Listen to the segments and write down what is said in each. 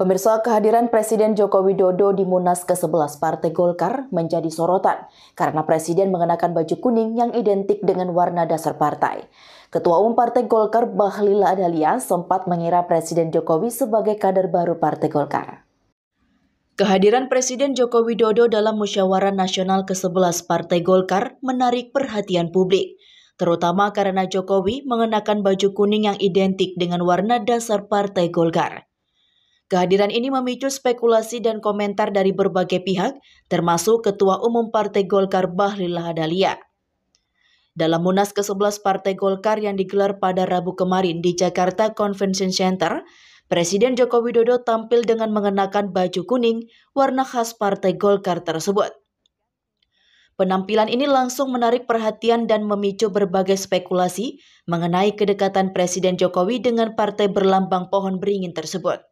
Pemirsa kehadiran Presiden Joko Widodo di Munas ke-11 Partai Golkar menjadi sorotan karena Presiden mengenakan baju kuning yang identik dengan warna dasar partai. Ketua Umum Partai Golkar Bahlil Adalia sempat mengira Presiden Jokowi sebagai kader baru Partai Golkar. Kehadiran Presiden Joko Widodo dalam Musyawarah Nasional ke-11 Partai Golkar menarik perhatian publik terutama karena Jokowi mengenakan baju kuning yang identik dengan warna dasar Partai Golkar. Kehadiran ini memicu spekulasi dan komentar dari berbagai pihak, termasuk Ketua Umum Partai Golkar Bahlil Lahadalia. Dalam Munas ke-11 Partai Golkar yang digelar pada Rabu kemarin di Jakarta Convention Center, Presiden Joko Widodo tampil dengan mengenakan baju kuning warna khas Partai Golkar tersebut. Penampilan ini langsung menarik perhatian dan memicu berbagai spekulasi mengenai kedekatan Presiden Jokowi dengan partai berlambang pohon beringin tersebut.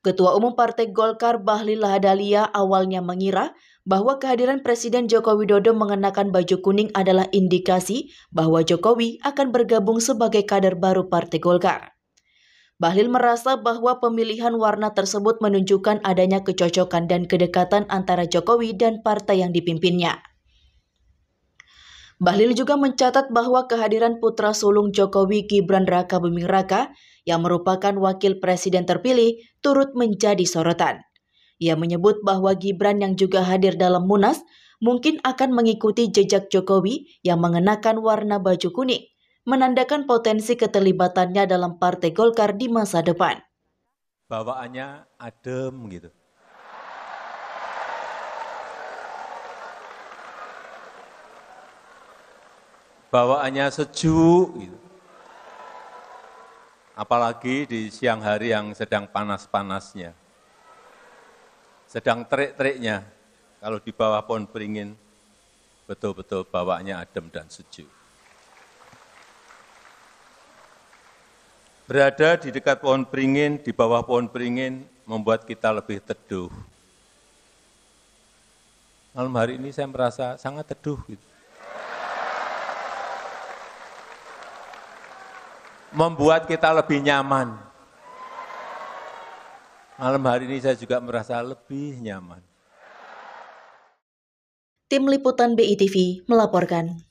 Ketua Umum Partai Golkar Bahlil Lahadalia awalnya mengira bahwa kehadiran Presiden Joko Widodo mengenakan baju kuning adalah indikasi bahwa Jokowi akan bergabung sebagai kader baru Partai Golkar. Bahlil merasa bahwa pemilihan warna tersebut menunjukkan adanya kecocokan dan kedekatan antara Jokowi dan partai yang dipimpinnya. Bahlil juga mencatat bahwa kehadiran putra sulung Jokowi Gibran Raka Buming Raka yang merupakan wakil presiden terpilih turut menjadi sorotan. Ia menyebut bahwa Gibran yang juga hadir dalam Munas mungkin akan mengikuti jejak Jokowi yang mengenakan warna baju kuning, menandakan potensi keterlibatannya dalam Partai Golkar di masa depan. Bawaannya adem gitu bawaannya sejuk. Gitu. Apalagi di siang hari yang sedang panas-panasnya, sedang terik-teriknya, kalau di bawah pohon beringin, betul-betul bawaannya adem dan sejuk. Berada di dekat pohon beringin, di bawah pohon beringin, membuat kita lebih teduh. Malam hari ini saya merasa sangat teduh. Gitu. membuat kita lebih nyaman. Malam hari ini saya juga merasa lebih nyaman. Tim Liputan BITV melaporkan.